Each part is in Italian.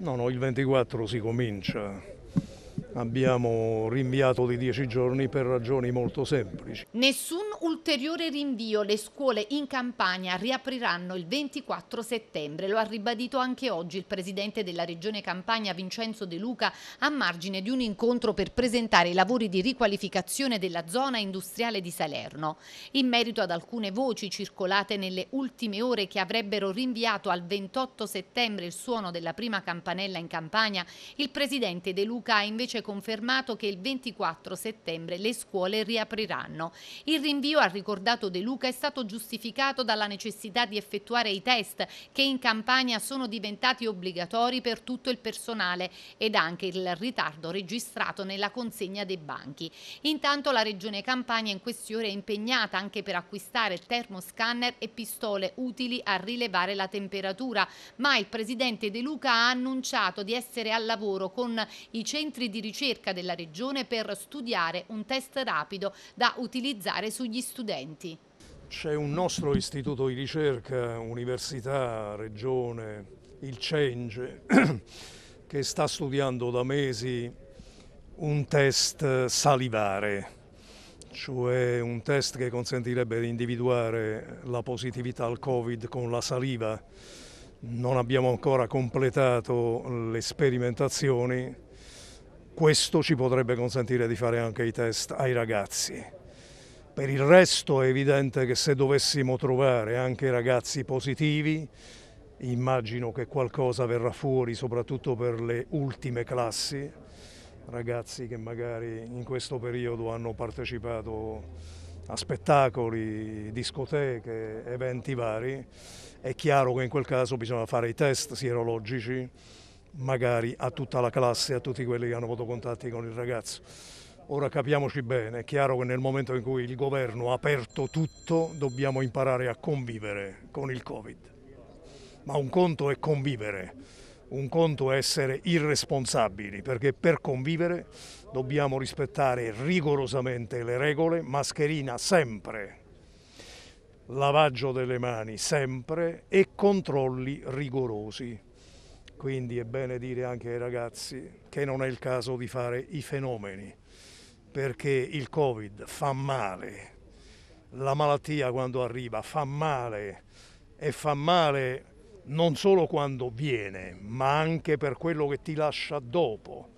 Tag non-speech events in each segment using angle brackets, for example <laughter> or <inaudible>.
No, no, il 24 si comincia, abbiamo rinviato di dieci giorni per ragioni molto semplici. Nessun ulteriore rinvio, le scuole in Campania riapriranno il 24 settembre, lo ha ribadito anche oggi il presidente della regione Campania Vincenzo De Luca a margine di un incontro per presentare i lavori di riqualificazione della zona industriale di Salerno. In merito ad alcune voci circolate nelle ultime ore che avrebbero rinviato al 28 settembre il suono della prima campanella in Campania, il presidente De Luca ha invece invece confermato che il 24 settembre le scuole riapriranno. Il rinvio, ha ricordato De Luca, è stato giustificato dalla necessità di effettuare i test che in campagna sono diventati obbligatori per tutto il personale ed anche il ritardo registrato nella consegna dei banchi. Intanto la Regione Campania in questione è impegnata anche per acquistare termoscanner e pistole utili a rilevare la temperatura, ma il presidente De Luca ha annunciato di essere al lavoro con i centri di ricerca ricerca della Regione per studiare un test rapido da utilizzare sugli studenti. C'è un nostro istituto di ricerca, università, regione, il CENGE, <clears throat> che sta studiando da mesi un test salivare, cioè un test che consentirebbe di individuare la positività al Covid con la saliva. Non abbiamo ancora completato le sperimentazioni, questo ci potrebbe consentire di fare anche i test ai ragazzi. Per il resto è evidente che se dovessimo trovare anche ragazzi positivi, immagino che qualcosa verrà fuori soprattutto per le ultime classi, ragazzi che magari in questo periodo hanno partecipato a spettacoli, discoteche, eventi vari, è chiaro che in quel caso bisogna fare i test sierologici magari a tutta la classe, a tutti quelli che hanno avuto contatti con il ragazzo. Ora capiamoci bene, è chiaro che nel momento in cui il governo ha aperto tutto dobbiamo imparare a convivere con il Covid. Ma un conto è convivere, un conto è essere irresponsabili, perché per convivere dobbiamo rispettare rigorosamente le regole, mascherina sempre, lavaggio delle mani sempre e controlli rigorosi. Quindi è bene dire anche ai ragazzi che non è il caso di fare i fenomeni, perché il Covid fa male, la malattia quando arriva fa male e fa male non solo quando viene, ma anche per quello che ti lascia dopo,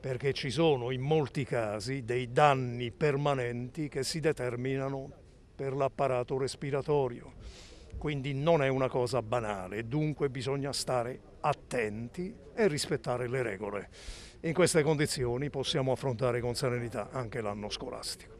perché ci sono in molti casi dei danni permanenti che si determinano per l'apparato respiratorio quindi non è una cosa banale, dunque bisogna stare attenti e rispettare le regole. In queste condizioni possiamo affrontare con serenità anche l'anno scolastico.